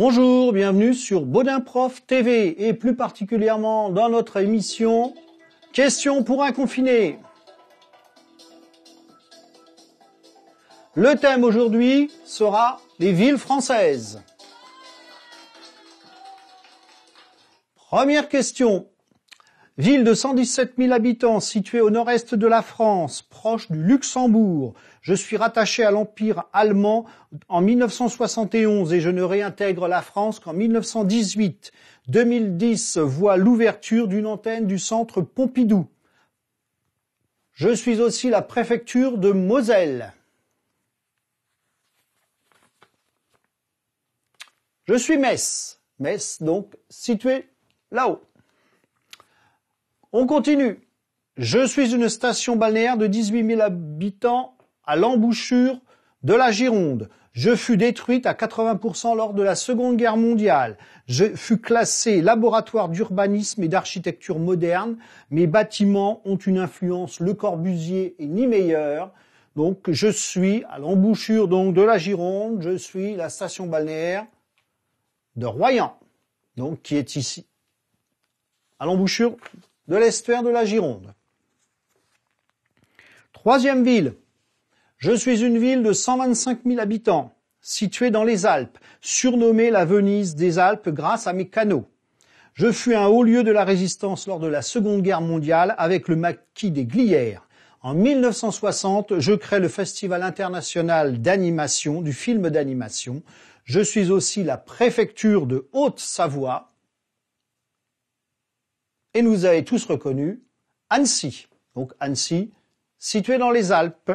Bonjour, bienvenue sur Baudin Prof TV et plus particulièrement dans notre émission Questions pour un confiné. Le thème aujourd'hui sera les villes françaises. Première question. Ville de 117 000 habitants située au nord-est de la France, proche du Luxembourg. Je suis rattaché à l'Empire allemand en 1971 et je ne réintègre la France qu'en 1918. 2010 voit l'ouverture d'une antenne du centre Pompidou. Je suis aussi la préfecture de Moselle. Je suis Metz. Metz donc située là-haut. On continue. Je suis une station balnéaire de 18 000 habitants à l'embouchure de la Gironde. Je fus détruite à 80% lors de la Seconde Guerre mondiale. Je fus classé laboratoire d'urbanisme et d'architecture moderne. Mes bâtiments ont une influence Le Corbusier et ni meilleur. Donc je suis à l'embouchure donc de la Gironde, je suis la station balnéaire de Royan. Donc qui est ici à l'embouchure de l'estuaire de la Gironde. Troisième ville. Je suis une ville de 125 000 habitants, située dans les Alpes, surnommée la Venise des Alpes grâce à mes canaux. Je fus un haut lieu de la résistance lors de la Seconde Guerre mondiale avec le maquis des Glières. En 1960, je crée le Festival international d'animation, du film d'animation. Je suis aussi la préfecture de Haute-Savoie et nous avez tous reconnu Annecy. Donc Annecy, située dans les Alpes.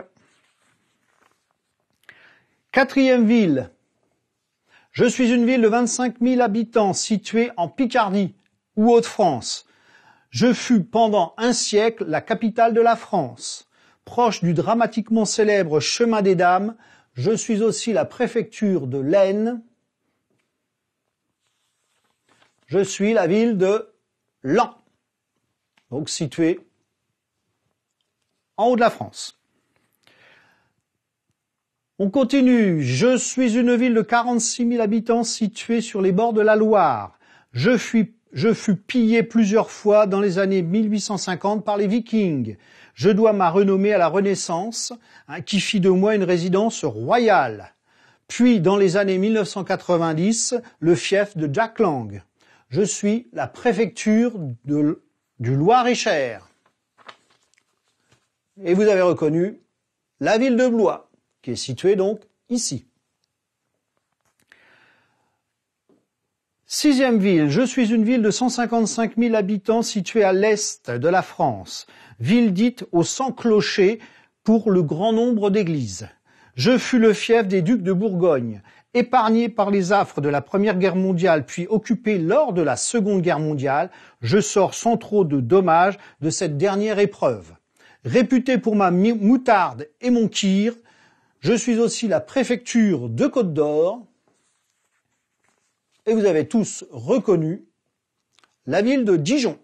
Quatrième ville. Je suis une ville de 25 000 habitants située en Picardie ou Haute-France. Je fus pendant un siècle la capitale de la France. Proche du dramatiquement célèbre Chemin des Dames, je suis aussi la préfecture de l'Aisne. Je suis la ville de Lens donc situé en haut de la France. On continue. Je suis une ville de 46 000 habitants située sur les bords de la Loire. Je fus, pillé plusieurs fois dans les années 1850 par les Vikings. Je dois ma renommée à la Renaissance, hein, qui fit de moi une résidence royale. Puis, dans les années 1990, le fief de Jack Lang. Je suis la préfecture de du Loir-et-Cher. Et vous avez reconnu la ville de Blois, qui est située donc ici. Sixième ville, je suis une ville de 155 000 habitants située à l'est de la France, ville dite aux 100 clochers pour le grand nombre d'églises. Je fus le fief des ducs de Bourgogne Épargné par les affres de la Première Guerre mondiale puis occupé lors de la Seconde Guerre mondiale, je sors sans trop de dommages de cette dernière épreuve. Réputé pour ma moutarde et mon kir, je suis aussi la préfecture de Côte d'Or. Et vous avez tous reconnu la ville de Dijon.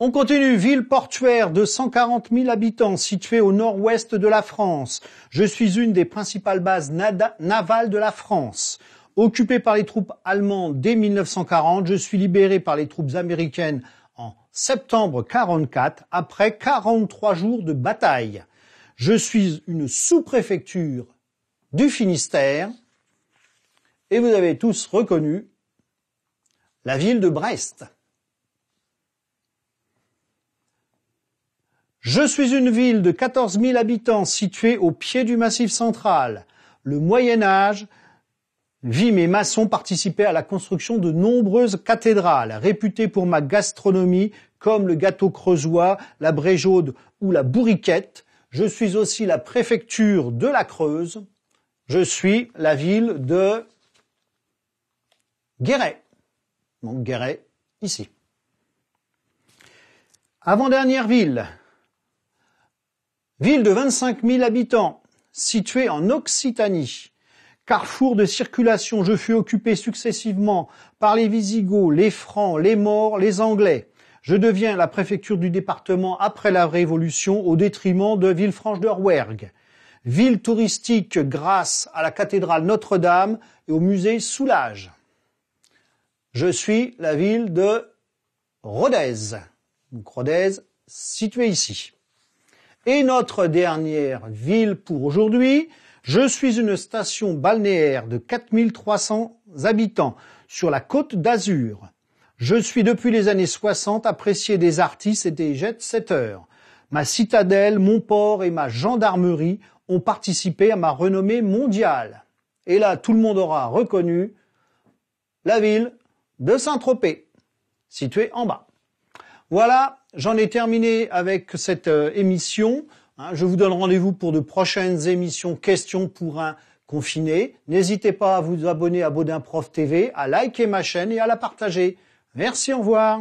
On continue, ville portuaire de 140 000 habitants située au nord-ouest de la France. Je suis une des principales bases navales de la France. Occupée par les troupes allemandes dès 1940, je suis libérée par les troupes américaines en septembre 1944 après 43 jours de bataille. Je suis une sous-préfecture du Finistère et vous avez tous reconnu la ville de Brest. Je suis une ville de 14 000 habitants située au pied du Massif central. Le Moyen Âge vit mes maçons participer à la construction de nombreuses cathédrales, réputées pour ma gastronomie, comme le gâteau creusois, la bréjaude ou la bourriquette. Je suis aussi la préfecture de la Creuse. Je suis la ville de Guéret. Donc Guéret, ici. Avant-dernière ville, Ville de 25 000 habitants, située en Occitanie. Carrefour de circulation, je fus occupé successivement par les Visigoths, les Francs, les Maures, les Anglais. Je deviens la préfecture du département après la Révolution au détriment de Villefranche-de-Rouergue. Ville touristique grâce à la cathédrale Notre-Dame et au musée Soulage. Je suis la ville de Rodez. Rodez, située ici. Et notre dernière ville pour aujourd'hui, je suis une station balnéaire de 4300 habitants sur la côte d'Azur. Je suis depuis les années 60 apprécié des artistes et des jet heures. Ma citadelle, mon port et ma gendarmerie ont participé à ma renommée mondiale. Et là, tout le monde aura reconnu la ville de Saint-Tropez, située en bas. Voilà, J'en ai terminé avec cette euh, émission. Hein. je vous donne rendez-vous pour de prochaines émissions questions pour un confiné. N'hésitez pas à vous abonner à Baudin Prof TV, à liker ma chaîne et à la partager. Merci, au revoir.